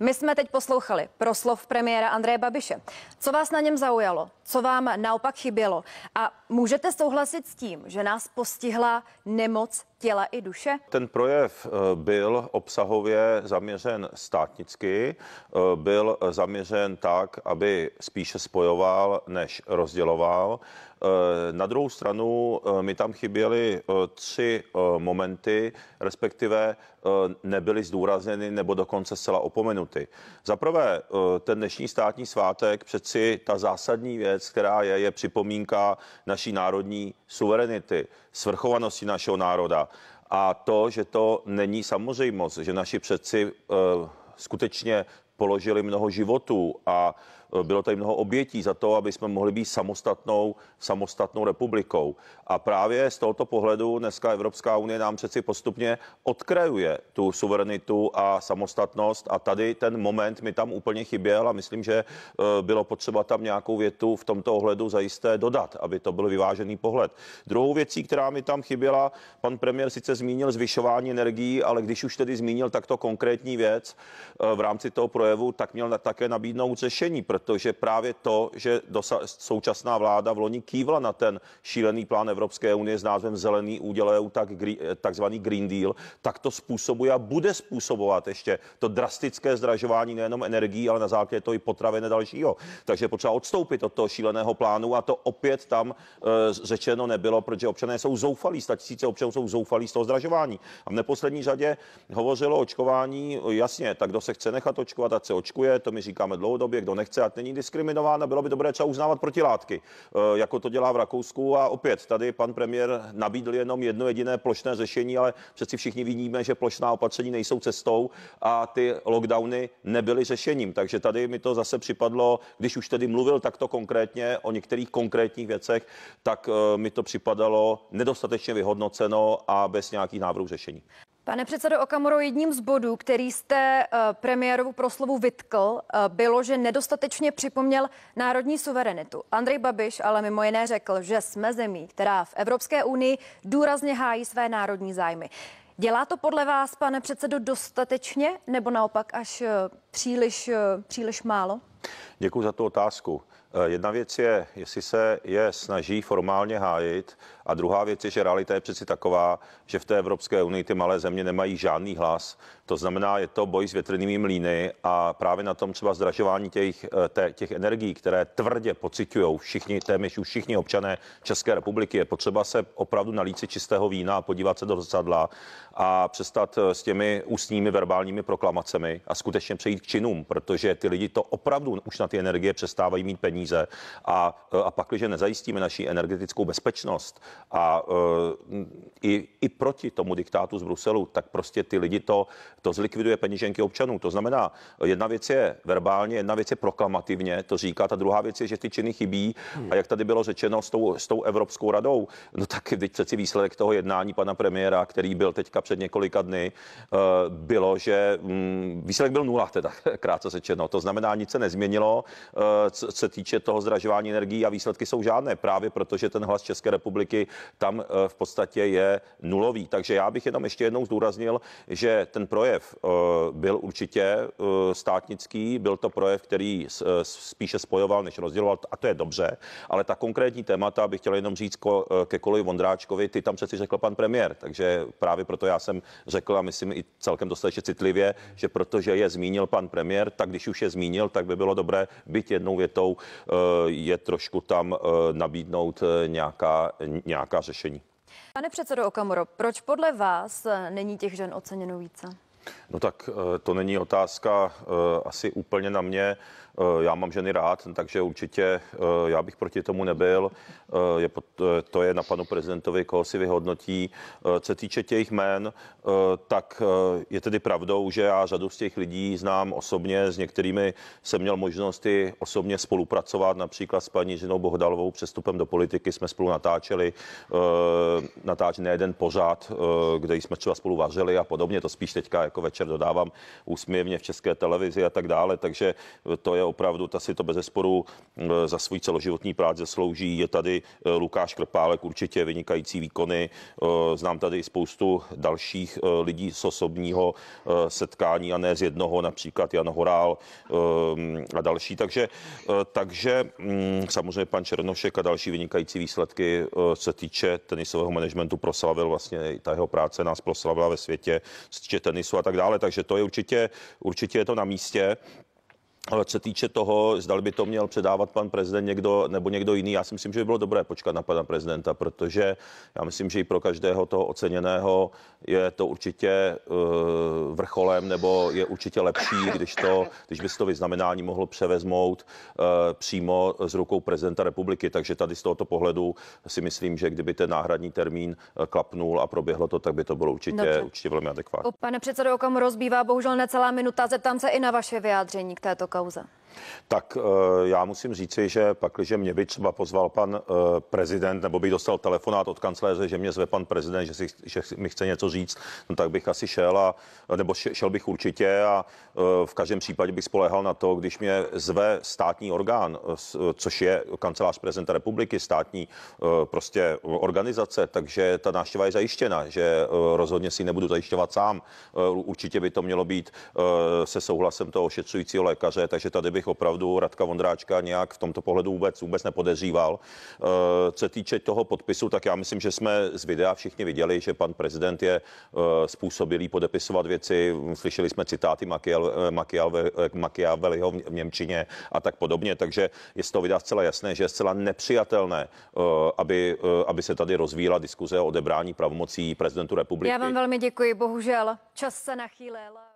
My jsme teď poslouchali proslov premiéra Andreje Babiše. Co vás na něm zaujalo? Co vám naopak chybělo? A můžete souhlasit s tím, že nás postihla nemoc těla i duše? Ten projev eh, byl obsahově zaměřen státnicky, eh, byl zaměřen tak, aby spíše spojoval, než rozděloval. Eh, na druhou stranu eh, mi tam chyběly eh, tři momenty, respektive nebyly zdůrazněny nebo dokonce zcela opomenuty. Za prvé, ten dnešní státní svátek, přeci ta zásadní věc, která je, je připomínka naší národní suverenity, svrchovanosti našeho národa. A to, že to není samozřejmost, že naši předci skutečně položili mnoho životů a Eh, bylo tady mnoho obětí za to, aby jsme mohli být samostatnou, samostatnou republikou. A právě z tohoto pohledu dneska Evropská unie nám přeci postupně odkrajuje tu suverenitu a samostatnost a tady ten moment mi tam úplně chyběl a myslím, že eh, bylo potřeba tam nějakou větu v tomto ohledu zajisté dodat, aby to byl vyvážený pohled. Druhou věcí, která mi tam chyběla, pan premiér sice zmínil zvyšování energií, ale když už tedy zmínil takto konkrétní věc eh, v rámci toho projevu, tak měl také nabídnout řešení, protože právě to, že dosa- současná vláda v loni kývla na ten šílený plán Evropské unie s názvem Zelený úděl, e tak gr- e, takzvaný Green Deal, tak to způsobuje a bude způsobovat ještě to drastické zdražování nejenom energií, ale na základě toho i potravin a dalšího. Takže potřeba odstoupit od toho šíleného plánu a to opět tam e, řečeno nebylo, protože občané jsou zoufalí, tisíce občanů jsou zoufalí z toho zdražování. A v neposlední řadě hovořilo o očkování, jasně, tak kdo se chce nechat očkovat, ať se očkuje, to my říkáme dlouhodobě, kdo nechce, říkat, není diskriminována, bylo by dobré třeba uznávat protilátky, eh, jako to dělá v Rakousku. A opět tady pan premiér nabídl jenom jedno jediné plošné řešení, ale přeci všichni vidíme, že plošná opatření nejsou cestou a ty lockdowny nebyly řešením. Takže tady mi to zase připadlo, když už tedy mluvil takto konkrétně o některých konkrétních věcech, tak eh, mi to připadalo nedostatečně vyhodnoceno a bez nějakých návrhů řešení. Pane předsedo Okamoro, jedním z bodů, který jste eh, premiérovu proslovu vytkl, eh, bylo, že nedostatečně připomněl národní suverenitu. Andrej Babiš ale mimo jiné řekl, že jsme zemí, která v Evropské unii důrazně hájí své národní zájmy. Dělá to podle vás, pane předsedo, dostatečně nebo naopak až eh, příliš, příliš málo? Děkuji za tu otázku. Eh, jedna věc je, jestli se je snaží formálně hájit a druhá věc je, že realita je přeci taková, že v té Evropské unii ty malé země nemají žádný hlas. To znamená, je to boj s větrnými mlíny a právě na tom třeba zdražování těch, eh, těch energií, které tvrdě pociťují všichni, téměř už všichni občané České republiky. Je potřeba se opravdu nalít si čistého vína a podívat se do zrcadla a přestat eh, s těmi ústními verbálními proklamacemi a skutečně přejít k činům, protože ty lidi to opravdu už na ty energie přestávají mít peníze. A, a pak, když nezajistíme naší energetickou bezpečnost a e, i, i proti tomu diktátu z Bruselu, tak prostě ty lidi to, to zlikviduje peněženky občanů. To znamená, jedna věc je verbálně, jedna věc je proklamativně, to říká, ta druhá věc je, že ty činy chybí. A jak tady bylo řečeno s tou, s tou Evropskou radou, no tak teď přeci výsledek toho jednání pana premiéra, který byl teďka před několika dny, eh, bylo, že mm, výsledek byl nula, teda krátce řečeno. To znamená, nic se nezměnilo, eh, co se týče toho zdražování energií a výsledky jsou žádné, právě protože ten hlas České republiky tam eh, v podstatě je nulový. Takže já bych jenom ještě jednou zdůraznil, že ten projev eh, byl určitě eh, státnický, byl to projev, který eh, spíše spojoval, než rozděloval, a to je dobře, ale ta konkrétní témata bych chtěl jenom říct ke Kolovi Vondráčkovi, ty tam přeci řekl pan premiér, takže právě proto já jsem řekl a myslím i celkem dostatečně citlivě, že protože je zmínil pan premiér, tak když už je zmínil, tak by bylo dobré být jednou větou je trošku tam nabídnout nějaká, nějaká řešení. Pane předsedo Okamoro, proč podle vás není těch žen oceněno více? No tak eh, to není otázka eh, asi úplně na mě. Eh, já mám ženy rád, takže určitě já bych proti tomu nebyl. Je, to je na panu prezidentovi, koho si vyhodnotí. Co týče těch jmén, tak je tedy pravdou, že já řadu z těch lidí znám osobně, s některými jsem měl možnost i osobně spolupracovat, například s paní ženou Bohdalovou přestupem do politiky jsme spolu natáčeli, natáčeli jeden pořád, kde jsme třeba spolu vařili a podobně, to spíš teďka jako večer večer dodávám úsměvně v české televizi a tak dále. Takže to je opravdu, ta si to bez zesporu eh, za svůj celoživotní práci slouží. Je tady eh, Lukáš Krpálek, určitě vynikající výkony. Eh, znám tady spoustu dalších lidí z osobního setkání a ne z jednoho, například Jan Horál a další. Takže, takže mm, samozřejmě pan Černošek a další vynikající výsledky se týče tenisového managementu proslavil vlastně ta jeho práce nás proslavila ve světě, se týče tenisu a tak dále dále, takže to je určitě, určitě je to na místě co týče toho, zda by to měl předávat pan prezident někdo nebo někdo jiný, já si myslím, že by bylo dobré počkat na pana prezidenta, protože já myslím, že i pro každého toho oceněného je to určitě uh, vrcholem nebo je určitě lepší, když, to, když by se to vyznamenání mohlo převezmout uh, přímo z rukou prezidenta republiky. Takže tady z tohoto pohledu si myslím, že kdyby ten náhradní termín eh, klapnul a proběhlo to, tak by to bylo určitě, Dobře. určitě velmi adekvátní. Pane předsedo, okam rozbývá bohužel necelá minuta. Zeptám se i na vaše vyjádření k této kauze kauze? Tak eh, já musím říci, že pak, že mě by třeba pozval pan eh, prezident, nebo bych dostal telefonát od kancléře, že mě zve pan prezident, že, si, že mi chce něco říct, no tak bych asi šel, a, nebo šel bych určitě a eh, v každém případě bych spolehal na to, když mě zve státní orgán, což je kancelář prezidenta republiky, státní prostě organizace, takže ta návštěva je zajištěna, že rozhodně si nebudu zajišťovat sám. Určitě by to mělo být se souhlasem toho ošetřujícího lékaře, takže tady bych opravdu Radka Vondráčka nějak v tomto pohledu vůbec, vůbec nepodezříval. Eh, co se týče toho podpisu, tak já myslím, že jsme z videa všichni viděli, že pan prezident je eh, způsobilý podepisovat věci. Slyšeli jsme citáty eh, Machiavelliho v Němčině a tak podobně. Takže je z toho videa zcela jasné, že je zcela nepřijatelné, aby, aby se tady rozvíjela diskuze o odebrání pravomocí prezidentu republiky. Já vám velmi děkuji, bohužel čas se nachýlil.